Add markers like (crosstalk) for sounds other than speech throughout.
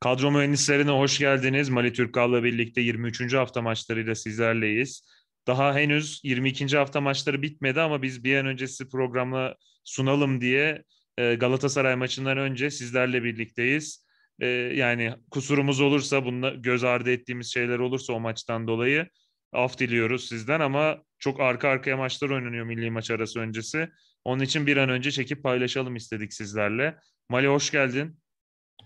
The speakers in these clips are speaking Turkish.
Kadro mühendislerine hoş geldiniz. Mali Türkal'la birlikte 23. hafta maçlarıyla sizlerleyiz. Daha henüz 22. hafta maçları bitmedi ama biz bir an öncesi programla sunalım diye e, Galatasaray maçından önce sizlerle birlikteyiz. E, yani kusurumuz olursa, bununla göz ardı ettiğimiz şeyler olursa o maçtan dolayı af diliyoruz sizden ama çok arka arkaya maçlar oynanıyor milli maç arası öncesi. Onun için bir an önce çekip paylaşalım istedik sizlerle. Mali hoş geldin.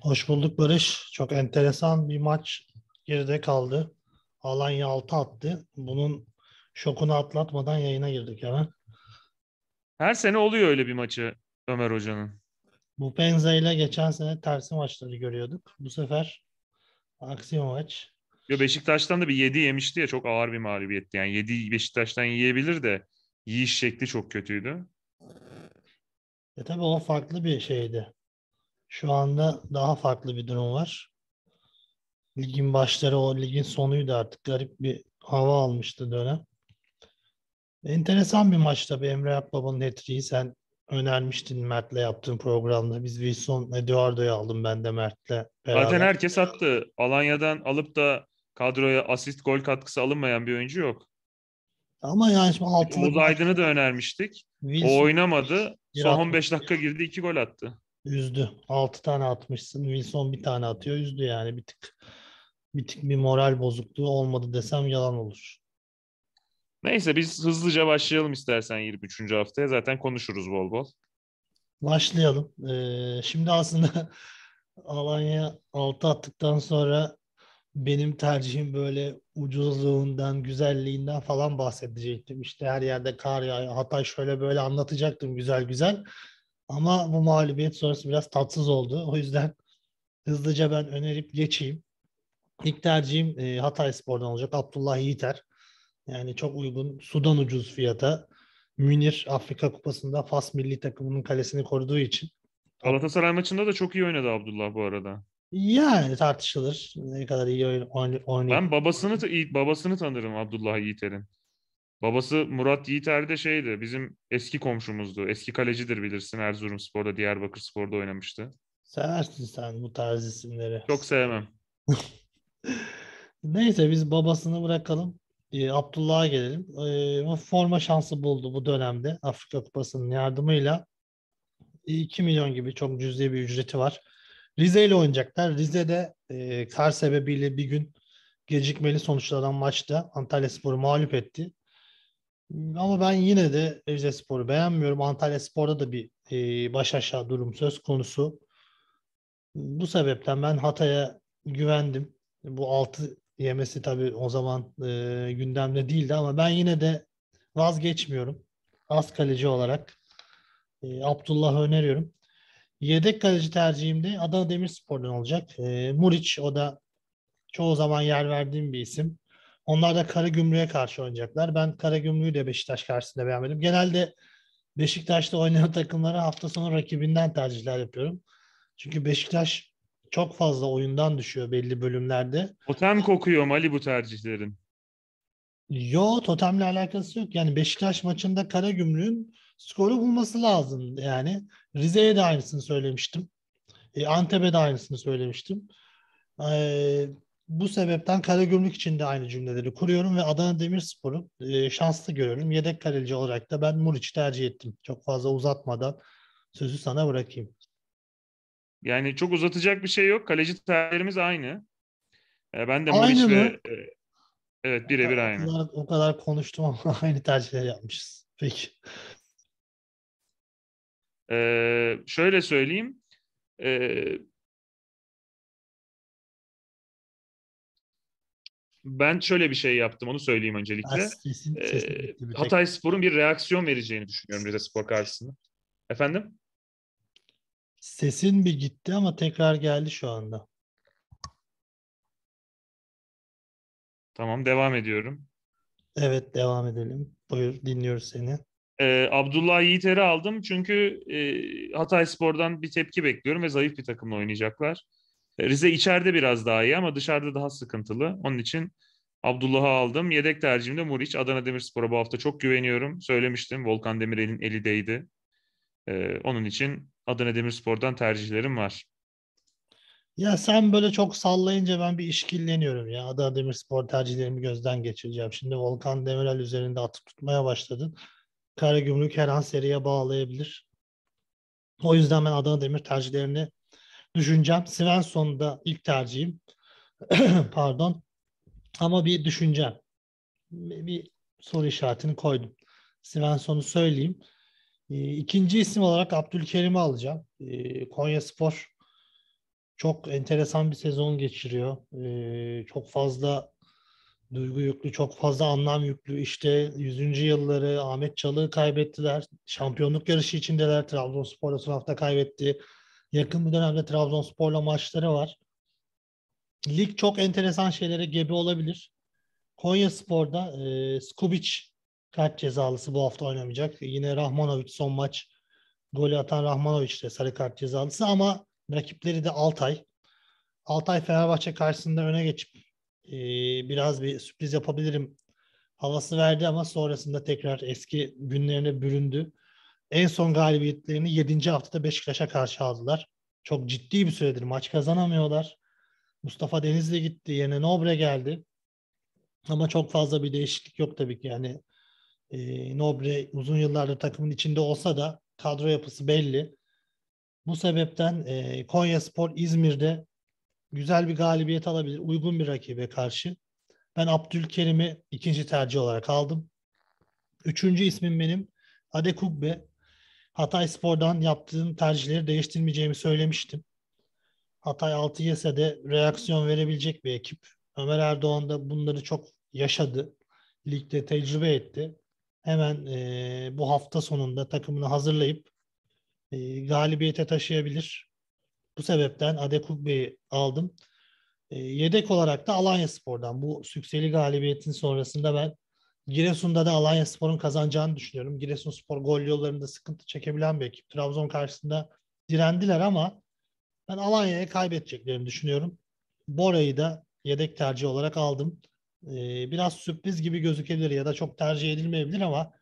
Hoş bulduk Barış. Çok enteresan bir maç geride kaldı. Alanya 6 attı. Bunun şokunu atlatmadan yayına girdik hemen. Her sene oluyor öyle bir maçı Ömer Hoca'nın. Bu Penza ile geçen sene tersi maçları görüyorduk. Bu sefer aksi maç. Yo Beşiktaş'tan da bir 7 yemişti ya çok ağır bir mağlubiyetti. Yani 7 Beşiktaş'tan yiyebilir de yiyiş şekli çok kötüydü. E tabii o farklı bir şeydi. Şu anda daha farklı bir durum var. Ligin başları o ligin sonuydu artık. Garip bir hava almıştı dönem. Enteresan bir maç tabii. Emre Akbaba'nın hat sen önermiştin Mert'le yaptığın programda. Biz Wilson Eduardo'yu aldım ben de Mert'le beraber. Zaten herkes attı. Alanya'dan alıp da kadroya asist gol katkısı alınmayan bir oyuncu yok. Ama yani şimdi altılı... Oğuz Aydın'ı da önermiştik. Wilson, o oynamadı. Son 15 dakika girdi iki gol attı üzdü. 6 tane atmışsın. Wilson bir tane atıyor. Üzdü yani bir tık bir tık bir moral bozukluğu olmadı desem yalan olur. Neyse biz hızlıca başlayalım istersen 23. haftaya. Zaten konuşuruz bol bol. Başlayalım. Ee, şimdi aslında (laughs) Alanya 6 attıktan sonra benim tercihim böyle ucuzluğundan, güzelliğinden falan bahsedecektim. İşte her yerde kar ya Hatay şöyle böyle anlatacaktım güzel güzel. Ama bu mağlubiyet sonrası biraz tatsız oldu. O yüzden (laughs) hızlıca ben önerip geçeyim. İlk tercihim e, Hatay Spor'dan olacak Abdullah Yiğiter. Yani çok uygun, sudan ucuz fiyata. Münir Afrika Kupası'nda Fas milli takımının kalesini koruduğu için. Galatasaray maçında da çok iyi oynadı Abdullah bu arada. Yani tartışılır ne kadar iyi oynuyor. Oyn- ben babasını babasını tanırım Abdullah Yiğiter'in. Babası Murat Yiğiter de şeydi bizim eski komşumuzdu. Eski kalecidir bilirsin Erzurumspor'da, Diyarbakırspor'da oynamıştı. Seversin sen bu tarz isimleri. Çok sevmem. (laughs) Neyse biz babasını bırakalım. Ee, Abdullah'a gelelim. Ee, forma şansı buldu bu dönemde Afrika Kupası'nın yardımıyla. 2 milyon gibi çok cüzdi bir ücreti var. Rize ile oynayacaklar. Rize'de e, kar sebebiyle bir gün gecikmeli sonuçlanan maçta Antalya Spor'u mağlup etti. Ee, ama ben yine de Ece Spor'u beğenmiyorum. Antalya Spor'da da bir e, baş aşağı durum söz konusu. Bu sebepten ben Hatay'a güvendim. Bu altı yemesi tabii o zaman e, gündemde değildi ama ben yine de vazgeçmiyorum. Az kaleci olarak e, Abdullah öneriyorum. Yedek kaleci tercihimde de Adana Demirspor'dan olacak. E, Muriç o da çoğu zaman yer verdiğim bir isim. Onlar da Kara Karagümrük'e karşı oynayacaklar. Ben Kara Gümrüğü de Beşiktaş karşısında beğenmedim. Genelde Beşiktaş'ta oynayan takımlara hafta sonu rakibinden tercihler yapıyorum. Çünkü Beşiktaş çok fazla oyundan düşüyor belli bölümlerde. Totem kokuyor Ali bu tercihlerin? Yo totemle alakası yok. Yani Beşiktaş maçında Kara Gümrüğün skoru bulması lazım yani. Rize'ye de aynısını söylemiştim. E, Antep'e de aynısını söylemiştim. E, bu sebepten Karagümrük için de aynı cümleleri kuruyorum ve Adana Demirspor'u e, şanslı görüyorum. Yedek kaleci olarak da ben Muriç tercih ettim. Çok fazla uzatmadan sözü sana bırakayım. Yani çok uzatacak bir şey yok. Kaleci tercihlerimiz aynı. E, ben de Muriç aynı ve e, evet birebir aynı. O kadar, o kadar konuştum ama (laughs) aynı tercihler yapmışız. Peki. Ee, şöyle söyleyeyim. Ee, ben şöyle bir şey yaptım onu söyleyeyim öncelikle. Kesin, kesin, ee, Hatay Spor'un bir reaksiyon vereceğini düşünüyorum Rize Spor karşısında. Efendim? Sesin bir gitti ama tekrar geldi şu anda. Tamam devam ediyorum. Evet devam edelim. Buyur dinliyoruz seni. Ee, Abdullah Yiğiter'i aldım çünkü e, Hatay Spor'dan bir tepki bekliyorum ve zayıf bir takımla oynayacaklar. Rize içeride biraz daha iyi ama dışarıda daha sıkıntılı. Onun için Abdullah'ı aldım. Yedek tercihimde Muriç. Adana Demirspor'a bu hafta çok güveniyorum. Söylemiştim Volkan Demirel'in eli değdi. Ee, onun için Adana Demirspor'dan tercihlerim var. Ya sen böyle çok sallayınca ben bir işkilleniyorum ya. Adana Demirspor tercihlerimi gözden geçireceğim. Şimdi Volkan Demirel üzerinde atıp tutmaya başladın. Karagümrük her an seriye bağlayabilir. O yüzden ben Adana Demir tercihlerini düşüncem. Svensson'da ilk tercihim. (clears throat) Pardon. Ama bir düşüncem. Bir soru işaretini koydum. Svensson'u söyleyeyim. Ee, ikinci isim olarak Abdülkerim'i alacağım. Ee, Konya Spor çok enteresan bir sezon geçiriyor. Ee, çok fazla duygu yüklü, çok fazla anlam yüklü. İşte 100. yılları Ahmet Çalık'ı kaybettiler. Şampiyonluk yarışı içindeler. Trabzonspor da son hafta kaybetti. Yakın bir dönemde Trabzonspor'la maçları var. Lig çok enteresan şeylere gebe olabilir. Konya Spor'da e, Skubic kart cezalısı bu hafta oynamayacak. Yine Rahmanovic son maç golü atan Rahmanovic de sarı kart cezalısı ama rakipleri de Altay. Altay Fenerbahçe karşısında öne geçip e, biraz bir sürpriz yapabilirim havası verdi ama sonrasında tekrar eski günlerine büründü. En son galibiyetlerini 7. haftada Beşiktaş'a karşı aldılar. Çok ciddi bir süredir maç kazanamıyorlar. Mustafa Denizli gitti. Yine Nobre geldi. Ama çok fazla bir değişiklik yok tabii ki. Yani e, Nobre uzun yıllardır takımın içinde olsa da kadro yapısı belli. Bu sebepten e, Konya Spor İzmir'de güzel bir galibiyet alabilir. Uygun bir rakibe karşı. Ben Abdülkerim'i ikinci tercih olarak aldım. Üçüncü ismim benim Adekugbe. Hatay Spor'dan yaptığım tercihleri değiştirmeyeceğimi söylemiştim. Hatay 6 yese de reaksiyon verebilecek bir ekip. Ömer Erdoğan da bunları çok yaşadı. Ligde tecrübe etti. Hemen e, bu hafta sonunda takımını hazırlayıp e, galibiyete taşıyabilir. Bu sebepten Adekugbe'yi aldım. E, yedek olarak da Alanya Spor'dan bu sükseli galibiyetin sonrasında ben Giresun'da da Alanya Spor'un kazanacağını düşünüyorum. Giresun Spor gol yollarında sıkıntı çekebilen bir ekip. Trabzon karşısında direndiler ama ben Alanya'ya kaybedeceklerini düşünüyorum. Bora'yı da yedek tercih olarak aldım. Ee, biraz sürpriz gibi gözükebilir ya da çok tercih edilmeyebilir ama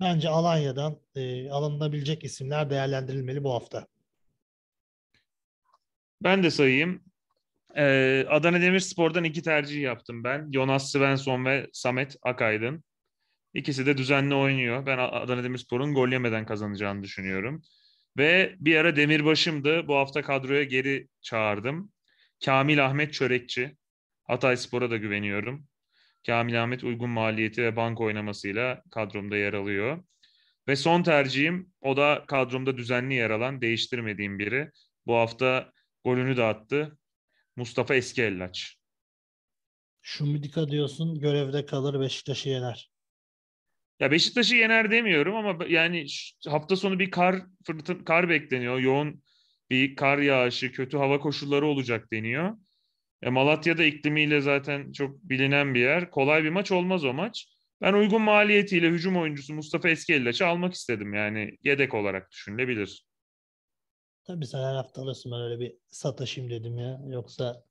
bence Alanya'dan e, alınabilecek isimler değerlendirilmeli bu hafta. Ben de sayayım. Ee, Adana Demirspor'dan iki tercih yaptım ben. Jonas Svensson ve Samet Akaydın. İkisi de düzenli oynuyor. Ben Adana Demirspor'un gol yemeden kazanacağını düşünüyorum. Ve bir ara Demirbaş'ımdı. Bu hafta kadroya geri çağırdım. Kamil Ahmet Çörekçi. Hatay Spor'a da güveniyorum. Kamil Ahmet uygun maliyeti ve bank oynamasıyla kadromda yer alıyor. Ve son tercihim o da kadromda düzenli yer alan değiştirmediğim biri. Bu hafta golünü de attı. Mustafa Eski Ellaç. Şumidika diyorsun görevde kalır Beşiktaş'ı yener. Ya Beşiktaş'ı yener demiyorum ama yani hafta sonu bir kar fırtın kar bekleniyor. Yoğun bir kar yağışı, kötü hava koşulları olacak deniyor. E Malatya'da iklimiyle zaten çok bilinen bir yer. Kolay bir maç olmaz o maç. Ben uygun maliyetiyle hücum oyuncusu Mustafa Eskiyelaç'ı almak istedim yani yedek olarak düşünülebilir. Tabii sen her hafta alırsın. Ben öyle bir satışım dedim ya. Yoksa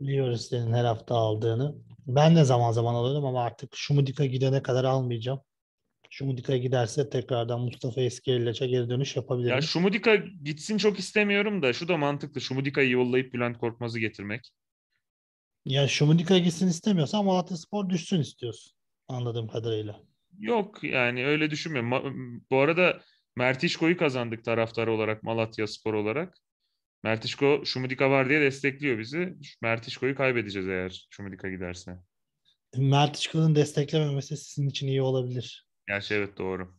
biliyoruz senin her hafta aldığını. Ben de zaman zaman alıyordum ama artık Şumudika gidene kadar almayacağım. Şumudika giderse tekrardan Mustafa Eskiyeliç'e geri dönüş yapabilirim. Ya Şumudika gitsin çok istemiyorum da şu da mantıklı. Şumudika'yı yollayıp Bülent Korkmaz'ı getirmek. Ya Şumudika gitsin istemiyorsan Malatyaspor düşsün istiyorsun anladığım kadarıyla. Yok yani öyle düşünmüyorum. Bu arada Mertişko'yu kazandık taraftar olarak Malatya Spor olarak. Mertişko Şumudika var diye destekliyor bizi. Mertişko'yu kaybedeceğiz eğer Şumudika giderse. Mertişko'nun desteklememesi sizin için iyi olabilir. Gerçi evet doğru.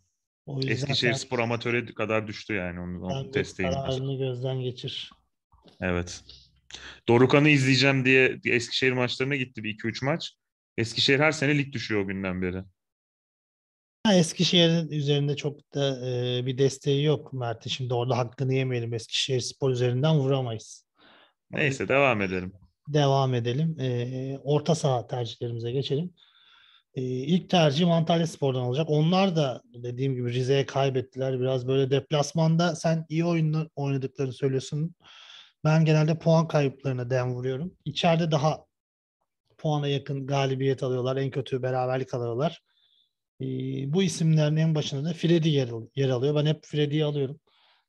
O yüzden Eskişehir Mert... Spor amatöre kadar düştü yani onu onun desteğini. Kararını gözden geçir. Evet. Dorukan'ı izleyeceğim diye Eskişehir maçlarına gitti bir 2-3 maç. Eskişehir her sene lig düşüyor o günden beri. Eskişehir'in üzerinde çok da e, bir desteği yok Mert'in. Şimdi orada hakkını yemeyelim. Eskişehir spor üzerinden vuramayız. Neyse devam edelim. Devam edelim. E, orta saha tercihlerimize geçelim. E, ilk tercihim Antalya Spor'dan olacak. Onlar da dediğim gibi Rize'ye kaybettiler. Biraz böyle deplasmanda sen iyi oyunlar oynadıklarını söylüyorsun. Ben genelde puan kayıplarına dem vuruyorum. İçeride daha puana yakın galibiyet alıyorlar. En kötü beraberlik alıyorlar bu isimlerin en başında da Freddy yer, yer alıyor. Ben hep Freddy'yi alıyorum.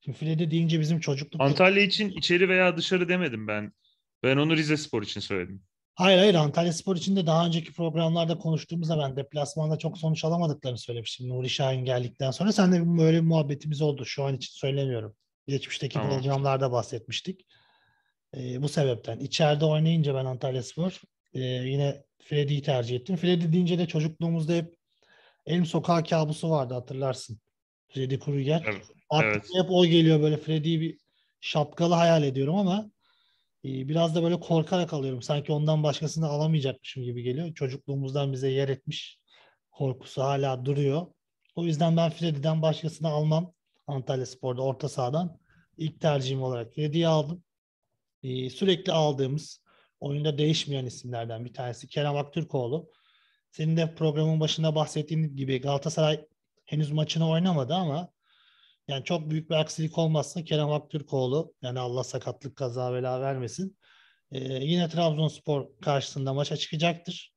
Şimdi Freddy deyince bizim çocukluk... Antalya için içeri veya dışarı demedim ben. Ben onu Rize Spor için söyledim. Hayır hayır Antalya Spor için de daha önceki programlarda konuştuğumuzda ben deplasmanda çok sonuç alamadıklarını söylemiştim. Nuri Şahin geldikten sonra sen de böyle bir muhabbetimiz oldu. Şu an için söylemiyorum. Geçmişteki tamam. programlarda bahsetmiştik. E, bu sebepten. içeride oynayınca ben Antalya Spor e, yine Freddy'yi tercih ettim. Freddy deyince de çocukluğumuzda hep Elim sokağı kabusu vardı hatırlarsın. Freddy Krueger. Evet. evet. hep o geliyor böyle Freddy'yi bir şapkalı hayal ediyorum ama e, biraz da böyle korkarak alıyorum. Sanki ondan başkasını alamayacakmışım gibi geliyor. Çocukluğumuzdan bize yer etmiş korkusu hala duruyor. O yüzden ben Freddy'den başkasını almam. Antalya Spor'da orta sahadan ilk tercihim olarak Freddy'yi aldım. E, sürekli aldığımız oyunda değişmeyen isimlerden bir tanesi Kerem Aktürkoğlu senin de programın başında bahsettiğin gibi Galatasaray henüz maçını oynamadı ama yani çok büyük bir aksilik olmazsa Kerem Aktürkoğlu yani Allah sakatlık kaza bela vermesin. E, yine Trabzonspor karşısında maça çıkacaktır.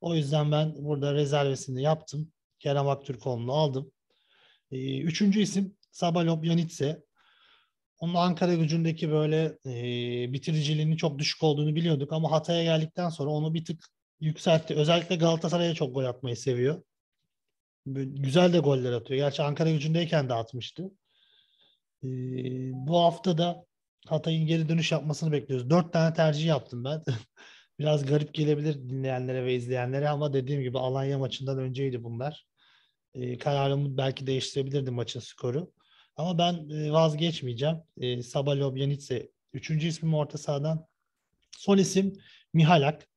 O yüzden ben burada rezervesini yaptım. Kerem Aktürkoğlu'nu aldım. E, üçüncü isim Sabalop Yanitse. Onun Ankara gücündeki böyle e, bitiriciliğinin çok düşük olduğunu biliyorduk ama Hatay'a geldikten sonra onu bir tık yükseltti. Özellikle Galatasaray'a çok gol atmayı seviyor. Güzel de goller atıyor. Gerçi Ankara gücündeyken de atmıştı. Ee, bu hafta da Hatay'ın geri dönüş yapmasını bekliyoruz. Dört tane tercih yaptım ben. (laughs) Biraz garip gelebilir dinleyenlere ve izleyenlere ama dediğim gibi Alanya maçından önceydi bunlar. Ee, kararımı belki değiştirebilirdim maçın skoru. Ama ben e, vazgeçmeyeceğim. Ee, Sabah Lobjanitse. Üçüncü ismim orta sahadan. Son isim Mihalak.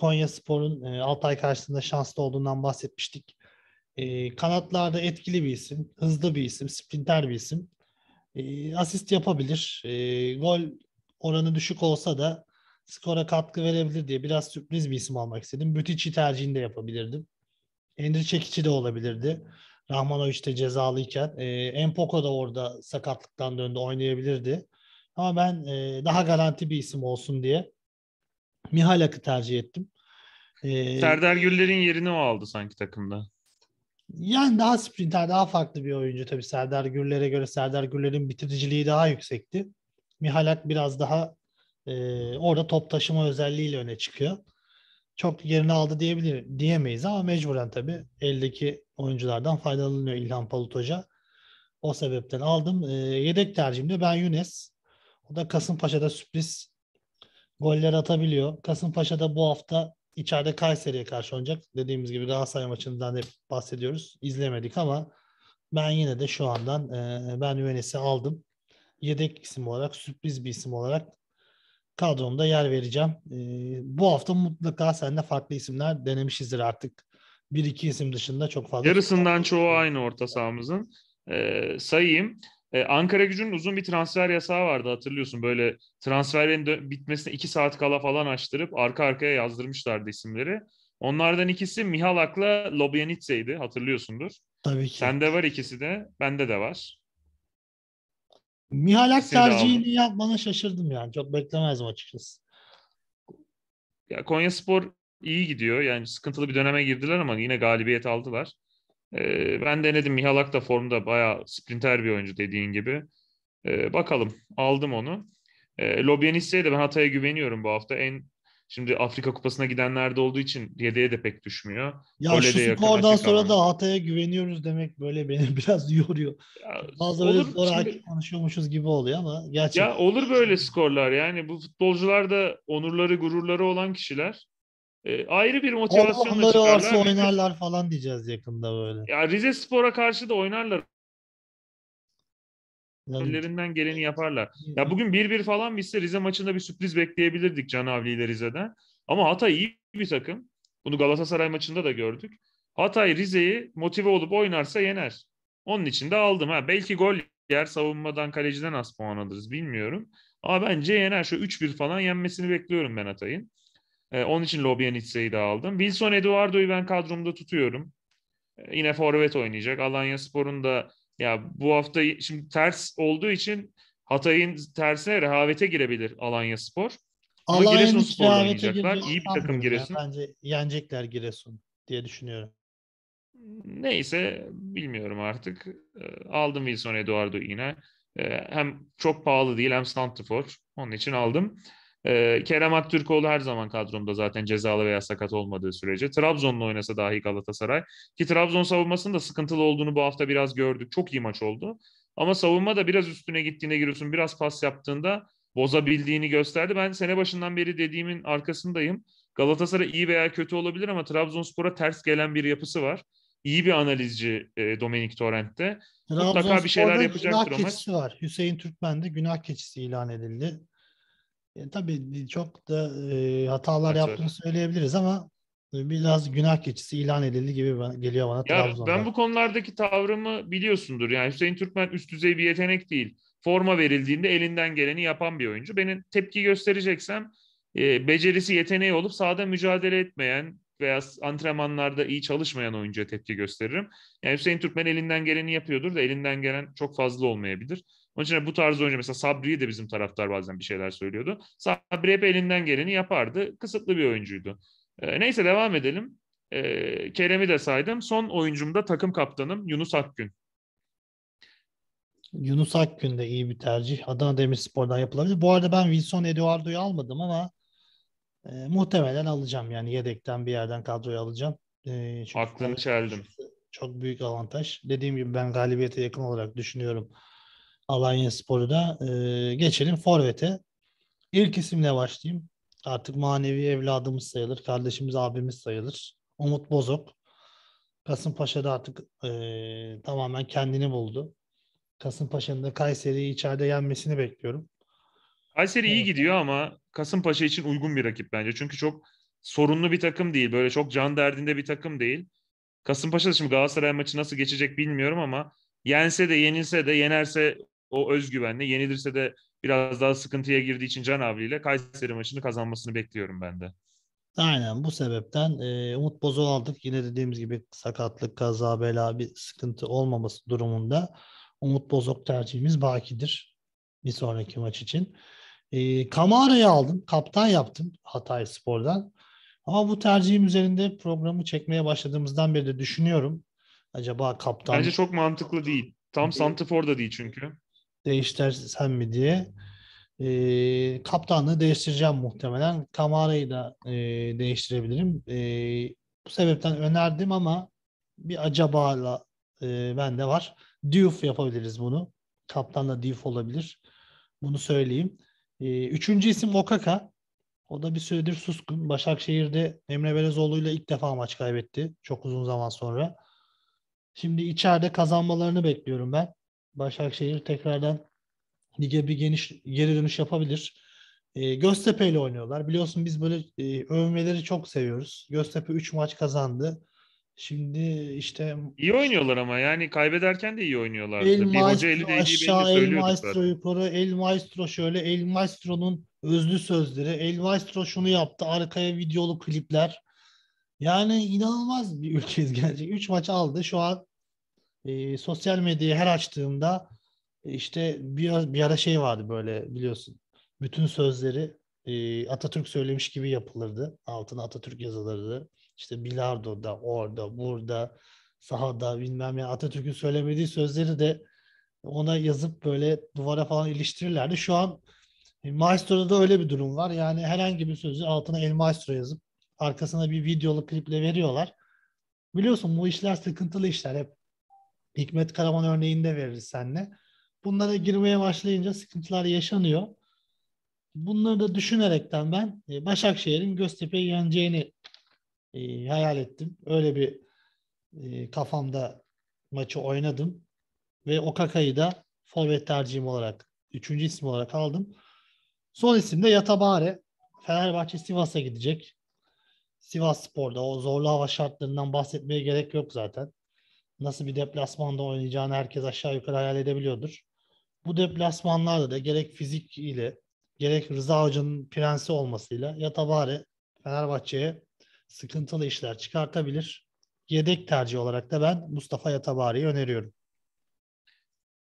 Konya Spor'un e, Altay karşısında şanslı olduğundan bahsetmiştik. E, kanatlarda etkili bir isim, hızlı bir isim, sprinter bir isim. E, asist yapabilir. E, gol oranı düşük olsa da skora katkı verebilir diye biraz sürpriz bir isim almak istedim. Bütiçi tercihini de yapabilirdim. Endir Çekici de olabilirdi. Rahmanoviç de cezalıyken. E, Empoko da orada sakatlıktan döndü oynayabilirdi. Ama ben e, daha garanti bir isim olsun diye Mihalak'ı tercih ettim. Ee, Serdar Güller'in yerini o aldı sanki takımda. Yani daha sprinter, daha farklı bir oyuncu tabii Serdar Güllere göre. Serdar Güller'in bitiriciliği daha yüksekti. Mihalak biraz daha e, orada top taşıma özelliğiyle öne çıkıyor. Çok yerini aldı diyebilir diyemeyiz ama mecburen tabii eldeki oyunculardan faydalanıyor İlhan Palut Hoca. O sebepten aldım. E, yedek tercihimde ben Yunes. O da Kasımpaşa'da sürpriz goller atabiliyor. da bu hafta içeride Kayseri'ye karşı oynayacak. Dediğimiz gibi Galatasaray maçından hep bahsediyoruz. İzlemedik ama ben yine de şu andan e, ben Üvenes'i aldım. Yedek isim olarak, sürpriz bir isim olarak kadromda yer vereceğim. E, bu hafta mutlaka seninle farklı isimler denemişizdir artık. Bir iki isim dışında çok fazla. Yarısından çoğu aynı orta sahamızın. E, sayayım. Ee, Ankara gücünün uzun bir transfer yasağı vardı hatırlıyorsun. Böyle transferlerin dö- bitmesine iki saat kala falan açtırıp arka arkaya yazdırmışlardı isimleri. Onlardan ikisi Mihalak'la lobianitseydi hatırlıyorsundur. Tabii ki. Sende var ikisi de, bende de var. Mihalak tercihini yapmana şaşırdım yani. Çok beklemezdim açıkçası. Ya Konya Spor iyi gidiyor. Yani sıkıntılı bir döneme girdiler ama yine galibiyet aldılar. Ee, ben denedim. Mihalak da formda bayağı sprinter bir oyuncu dediğin gibi. Ee, bakalım. Aldım onu. E, ee, Lobyanisse'ye de ben Hatay'a güveniyorum bu hafta. En Şimdi Afrika Kupası'na gidenlerde olduğu için Yediye de pek düşmüyor. Ya Gole şu skordan sonra da Hatay'a güveniyoruz demek böyle beni (laughs) biraz yoruyor. Ya, Bazı olur, böyle sonra konuşuyormuşuz gibi oluyor ama gerçekten. Ya olur böyle skorlar yani bu futbolcular da onurları gururları olan kişiler. E, ayrı bir motivasyonla Allah çıkarlar. varsa oynarlar falan diyeceğiz yakında böyle. Ya Rize Spor'a karşı da oynarlar. Yani. Ellerinden geleni yaparlar. Ya bugün 1-1 falan bitse Rize maçında bir sürpriz bekleyebilirdik Can Avli ile Rize'den. Ama Hatay iyi bir takım. Bunu Galatasaray maçında da gördük. Hatay Rize'yi motive olup oynarsa yener. Onun için de aldım. Ha. Belki gol yer savunmadan kaleciden az puan alırız bilmiyorum. Ama bence yener. Şu 3-1 falan yenmesini bekliyorum ben Hatay'ın. E, onun için Lobianica'yı de aldım. Wilson Eduardo'yu ben kadromda tutuyorum. E, yine forvet oynayacak. Alanya Spor'un da ya bu hafta şimdi ters olduğu için Hatay'ın tersine rehavete girebilir Alanya Spor. Alanya Giresun Spor'la oynayacaklar. İyi bir takım Giresun. Ya, bence yenecekler Giresun diye düşünüyorum. Neyse bilmiyorum artık. E, aldım Wilson Eduardo yine. E, hem çok pahalı değil hem Santifor. Onun için aldım. E, Kerem Aktürkoğlu her zaman kadromda zaten cezalı veya sakat olmadığı sürece. Trabzon'la oynasa dahi Galatasaray ki Trabzon savunmasının da sıkıntılı olduğunu bu hafta biraz gördük. Çok iyi maç oldu. Ama savunma da biraz üstüne gittiğinde giriyorsun, biraz pas yaptığında bozabildiğini gösterdi. Ben sene başından beri dediğimin arkasındayım. Galatasaray iyi veya kötü olabilir ama Trabzonspor'a ters gelen bir yapısı var. İyi bir analizci e, Dominik Torrent'te. Mutlaka bir şeyler yapacaktır günah ama. var. Hüseyin Türkmen de günah keçisi ilan edildi. E, tabii e, çok da e, hatalar evet, yaptığını öyle. söyleyebiliriz ama e, biraz günah keçisi ilan edildi gibi geliyor bana ya, Trabzon'da. Ben bu konulardaki tavrımı biliyorsundur. Yani Hüseyin Türkmen üst düzey bir yetenek değil. Forma verildiğinde elinden geleni yapan bir oyuncu. Benim tepki göstereceksem e, becerisi yeteneği olup sahada mücadele etmeyen veya antrenmanlarda iyi çalışmayan oyuncuya tepki gösteririm. Yani Hüseyin Türkmen elinden geleni yapıyordur da elinden gelen çok fazla olmayabilir. Onun için bu tarz oyuncu mesela Sabri'yi de bizim taraftar bazen bir şeyler söylüyordu. Sabri hep elinden geleni yapardı. Kısıtlı bir oyuncuydu. Ee, neyse devam edelim. Ee, Kerem'i de saydım. Son oyuncum da takım kaptanım Yunus Akgün. Yunus Akgün de iyi bir tercih. Adana Demirspor'dan yapılabilir. Bu arada ben Wilson Eduardo'yu almadım ama e, muhtemelen alacağım. Yani yedekten bir yerden kadroya alacağım. E, çünkü Aklını çeldim. Çok büyük avantaj. Dediğim gibi ben galibiyete yakın olarak düşünüyorum Alanya Sporu da. E, geçelim Forvet'e. İlk isimle başlayayım. Artık manevi evladımız sayılır. Kardeşimiz abimiz sayılır. Umut Bozok. Kasımpaşa'da artık e, tamamen kendini buldu. Kasımpaşa'nın da Kayseri'yi içeride yenmesini bekliyorum. Kayseri evet. iyi gidiyor ama Kasımpaşa için uygun bir rakip bence. Çünkü çok sorunlu bir takım değil. Böyle çok can derdinde bir takım değil. Kasımpaşa da şimdi Galatasaray maçı nasıl geçecek bilmiyorum ama yense de yenilse de yenerse o özgüvenle yenilirse de biraz daha sıkıntıya girdiği için Can abiyle Kayseri maçını kazanmasını bekliyorum ben de. Aynen bu sebepten e, Umut Boz'u aldık. Yine dediğimiz gibi sakatlık, kaza, bela bir sıkıntı olmaması durumunda Umut Bozok tercihimiz bakidir bir sonraki maç için. E, Kamara'yı aldım. Kaptan yaptım Hatay Spor'dan. Ama bu tercihim üzerinde programı çekmeye başladığımızdan beri de düşünüyorum. Acaba kaptan... Bence çok mantıklı değil. Tam Santifor'da değil çünkü değiştirsem mi diye. E, kaptanlığı değiştireceğim muhtemelen. Kamara'yı da e, değiştirebilirim. E, bu sebepten önerdim ama bir acaba e, bende var. Diouf yapabiliriz bunu. Kaptan da Diouf olabilir. Bunu söyleyeyim. E, üçüncü isim Okaka. O da bir süredir suskun. Başakşehir'de Emre Belezoğlu ile ilk defa maç kaybetti. Çok uzun zaman sonra. Şimdi içeride kazanmalarını bekliyorum ben. Başakşehir tekrardan lige bir geniş geri dönüş yapabilir. E, Göztepe ile oynuyorlar. Biliyorsun biz böyle e, övmeleri çok seviyoruz. Göztepe 3 maç kazandı. Şimdi işte iyi oynuyorlar ama yani kaybederken de iyi oynuyorlar. El bir Maestro hoca eli de aşağı, El Maestro zaten. yukarı, El Maestro şöyle, El Maestro'nun özlü sözleri, El Maestro şunu yaptı, arkaya videolu klipler. Yani inanılmaz bir ülkeyiz gerçek. 3 maç aldı. Şu an e, sosyal medyayı her açtığımda e, işte bir, bir ara şey vardı böyle biliyorsun. Bütün sözleri e, Atatürk söylemiş gibi yapılırdı. Altına Atatürk yazılırdı. İşte bilardoda, orada, burada, sahada bilmem ya yani Atatürk'ün söylemediği sözleri de ona yazıp böyle duvara falan iliştirirlerdi. Şu an e, Maestro'da da öyle bir durum var. Yani herhangi bir sözü altına El Maestro yazıp arkasına bir videolu kliple veriyorlar. Biliyorsun bu işler sıkıntılı işler hep Hikmet Karaman örneğini de veririz senle. Bunlara girmeye başlayınca sıkıntılar yaşanıyor. Bunları da düşünerekten ben e, Başakşehir'in Göztepe'yi yeneceğini e, hayal ettim. Öyle bir e, kafamda maçı oynadım. Ve Okaka'yı da forvet tercihim olarak, üçüncü isim olarak aldım. Son isim de Yatabare. Fenerbahçe Sivas'a gidecek. Sivas Spor'da o zorlu hava şartlarından bahsetmeye gerek yok zaten nasıl bir deplasmanda oynayacağını herkes aşağı yukarı hayal edebiliyordur. Bu deplasmanlarda da gerek fizik ile gerek Rıza Hoca'nın prensi olmasıyla Yatabari Fenerbahçe'ye sıkıntılı işler çıkartabilir. Yedek tercih olarak da ben Mustafa Yatabari'yi öneriyorum.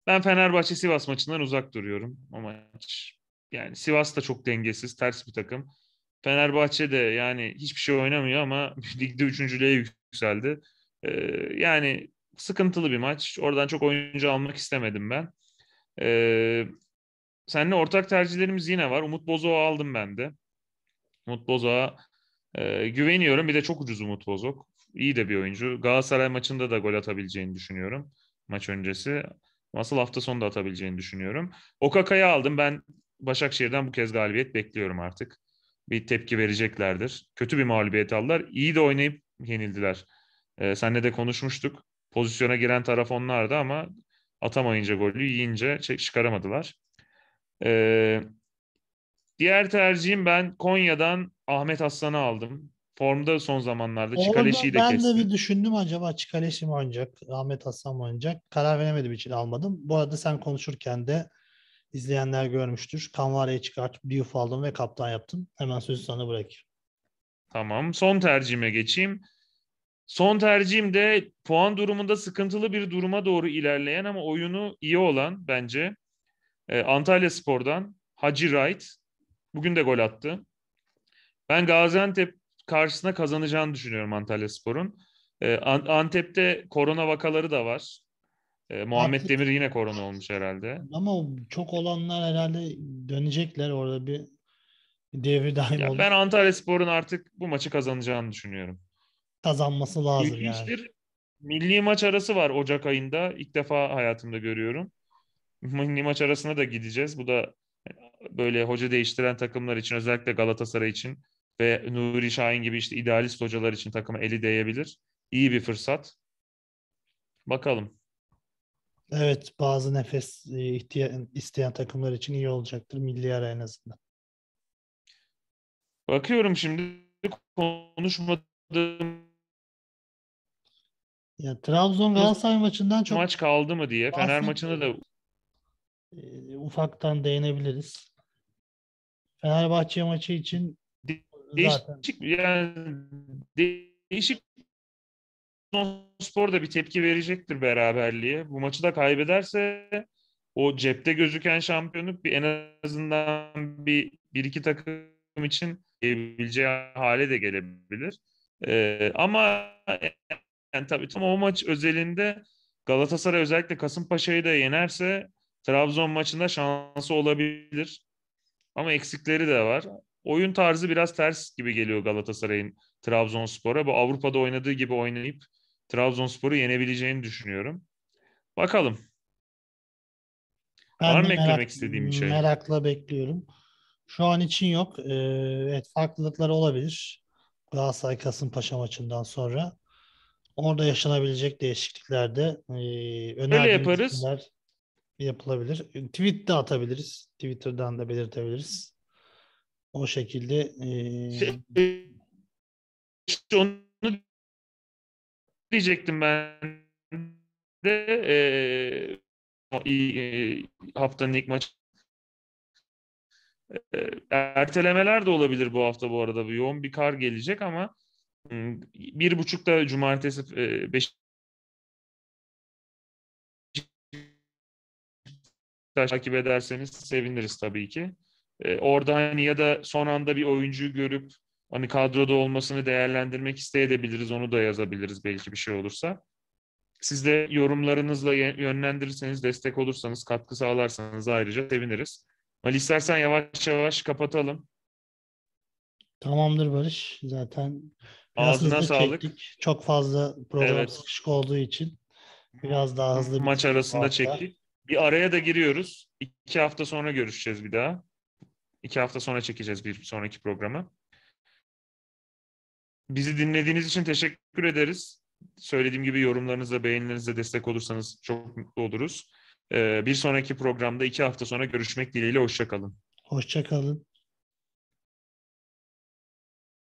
Ben Fenerbahçe Sivas maçından uzak duruyorum. O maç yani Sivas da çok dengesiz, ters bir takım. Fenerbahçe de yani hiçbir şey oynamıyor ama (laughs) ligde üçüncülüğe yükseldi. E, yani sıkıntılı bir maç. Oradan çok oyuncu almak istemedim ben. E, seninle ortak tercihlerimiz yine var. Umut Bozoğ'u aldım ben de. Umut Bozoğa e, güveniyorum. Bir de çok ucuz Umut Bozok. İyi de bir oyuncu. Galatasaray maçında da gol atabileceğini düşünüyorum. Maç öncesi. Nasıl hafta sonu da atabileceğini düşünüyorum. Okaka'yı aldım. Ben Başakşehir'den bu kez galibiyet bekliyorum artık. Bir tepki vereceklerdir. Kötü bir mağlubiyet aldılar. İyi de oynayıp yenildiler. E, senle de konuşmuştuk. Pozisyona giren taraf onlardı ama atamayınca golü yiyince çek çıkaramadılar. E, diğer tercihim ben Konya'dan Ahmet Aslan'ı aldım. Formda son zamanlarda Orada Çikaleşi'yi de ben kesti. Ben de bir düşündüm acaba Çikaleşi mi oynayacak, Ahmet Aslan mı oynayacak? Karar veremedim için almadım. Bu arada sen konuşurken de izleyenler görmüştür. Kanvare'yi çıkartıp Diouf aldım ve kaptan yaptım. Hemen sözü sana bırakayım. Tamam. Son tercihime geçeyim. Son tercihim de puan durumunda sıkıntılı bir duruma doğru ilerleyen ama oyunu iyi olan bence e, Antalya Spor'dan Hacı Wright. Bugün de gol attı. Ben Gaziantep karşısına kazanacağını düşünüyorum Antalya Spor'un. E, Antep'te korona vakaları da var. E, Muhammed Antep... Demir yine korona olmuş herhalde. Ama çok olanlar herhalde dönecekler orada bir devir daim oldu. Ben Antalya Spor'un artık bu maçı kazanacağını düşünüyorum kazanması lazım İlginçtir. yani. Milli maç arası var Ocak ayında. İlk defa hayatımda görüyorum. Milli maç arasına da gideceğiz. Bu da böyle hoca değiştiren takımlar için özellikle Galatasaray için ve Nuri Şahin gibi işte idealist hocalar için takıma eli değebilir. İyi bir fırsat. Bakalım. Evet bazı nefes e, isteyen takımlar için iyi olacaktır milli ara en azından. Bakıyorum şimdi konuşmadığım ya Trabzon Galatasaray maçından çok maç kaldı mı diye Fener bahsettim. maçında da e, ufaktan değinebiliriz. Fenerbahçe maçı için de- değişik zaten... yani değişik Spor da bir tepki verecektir beraberliğe. Bu maçı da kaybederse o cepte gözüken şampiyonluk bir en azından bir bir iki takım için gelebileceği hale de gelebilir. Ee, ama yani tabii tam o maç özelinde Galatasaray özellikle Kasımpaşa'yı da yenerse Trabzon maçında şansı olabilir. Ama eksikleri de var. Oyun tarzı biraz ters gibi geliyor Galatasaray'ın Trabzonspor'a. Bu Avrupa'da oynadığı gibi oynayıp Trabzonspor'u yenebileceğini düşünüyorum. Bakalım. Ben var mı merak, istediğim bir şey? Merakla bekliyorum. Şu an için yok. Ee, evet farklılıklar olabilir. Galatasaray Kasımpaşa maçından sonra orada yaşanabilecek değişikliklerde e, önerdiğimiz yaparız. yapılabilir. Tweet de atabiliriz. Twitter'dan da belirtebiliriz. O şekilde e... işte onu diyecektim ben de e, haftanın ilk maçı e, ertelemeler de olabilir bu hafta bu arada. Yoğun bir kar gelecek ama bir buçukta cumartesi beş takip ederseniz seviniriz tabii ki. orada hani ya da son anda bir oyuncuyu görüp hani kadroda olmasını değerlendirmek isteyebiliriz. Onu da yazabiliriz belki bir şey olursa. Siz de yorumlarınızla yönlendirirseniz, destek olursanız, katkı sağlarsanız ayrıca seviniriz. Ali istersen yavaş yavaş kapatalım. Tamamdır Barış. Zaten Biraz Ağzına sağlık. çektik. Çok fazla program evet. sıkışık olduğu için biraz daha hızlı. Bir Maç arasında hafta. çektik. Bir araya da giriyoruz. İki hafta sonra görüşeceğiz bir daha. İki hafta sonra çekeceğiz bir sonraki programı. Bizi dinlediğiniz için teşekkür ederiz. Söylediğim gibi yorumlarınızla, beğenilerinizle destek olursanız çok mutlu oluruz. Ee, bir sonraki programda iki hafta sonra görüşmek dileğiyle. Hoşçakalın. Hoşçakalın.